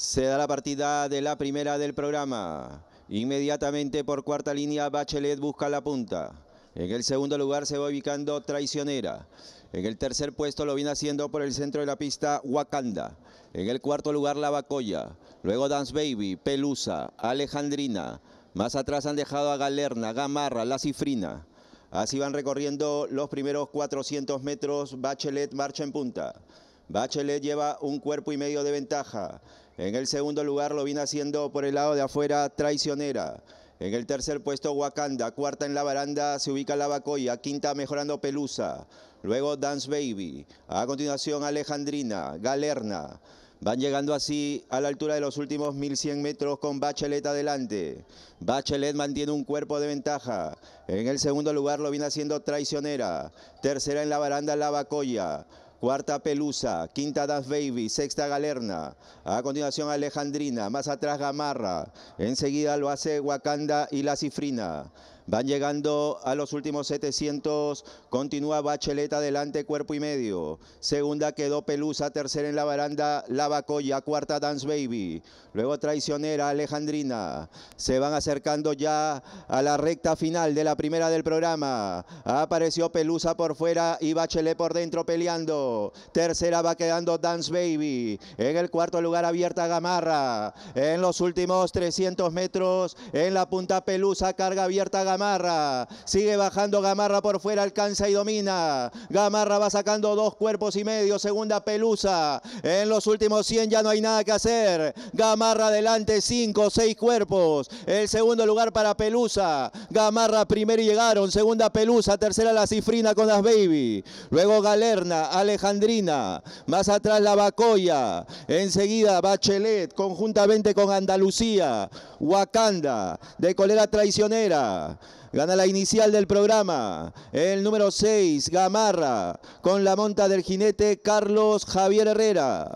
Se da la partida de la primera del programa. Inmediatamente por cuarta línea, Bachelet busca la punta. En el segundo lugar se va ubicando Traicionera. En el tercer puesto lo viene haciendo por el centro de la pista Wakanda. En el cuarto lugar La Bacoya. Luego Dance Baby, Pelusa, Alejandrina. Más atrás han dejado a Galerna, Gamarra, La Cifrina. Así van recorriendo los primeros 400 metros. Bachelet marcha en punta. Bachelet lleva un cuerpo y medio de ventaja. En el segundo lugar lo viene haciendo por el lado de afuera Traicionera. En el tercer puesto Wakanda, cuarta en la baranda se ubica La quinta mejorando Pelusa, luego Dance Baby, a continuación Alejandrina, Galerna. Van llegando así a la altura de los últimos 1100 metros con Bachelet adelante. Bachelet mantiene un cuerpo de ventaja. En el segundo lugar lo viene haciendo Traicionera. Tercera en la baranda La Cuarta Pelusa, quinta Das Baby, sexta Galerna. A continuación Alejandrina, más atrás Gamarra. Enseguida lo hace Wakanda y La Cifrina. Van llegando a los últimos 700. Continúa Bachelet adelante, cuerpo y medio. Segunda quedó Pelusa. Tercera en la baranda, Lavacoya. Cuarta, Dance Baby. Luego Traicionera, Alejandrina. Se van acercando ya a la recta final de la primera del programa. Apareció Pelusa por fuera y Bachelet por dentro peleando. Tercera va quedando Dance Baby. En el cuarto lugar abierta Gamarra. En los últimos 300 metros, en la punta Pelusa, carga abierta Gamarra Gamarra. Sigue bajando Gamarra por fuera, alcanza y domina. Gamarra va sacando dos cuerpos y medio. Segunda pelusa. En los últimos 100 ya no hay nada que hacer. Gamarra adelante, cinco, seis cuerpos. El segundo lugar para Pelusa. Gamarra primero llegaron. Segunda Pelusa, tercera la Cifrina con las Baby. Luego Galerna, Alejandrina. Más atrás la Bacoya. Enseguida Bachelet, conjuntamente con Andalucía. Wakanda, de colera traicionera. Gana la inicial del programa. El número 6, Gamarra, con la monta del jinete Carlos Javier Herrera.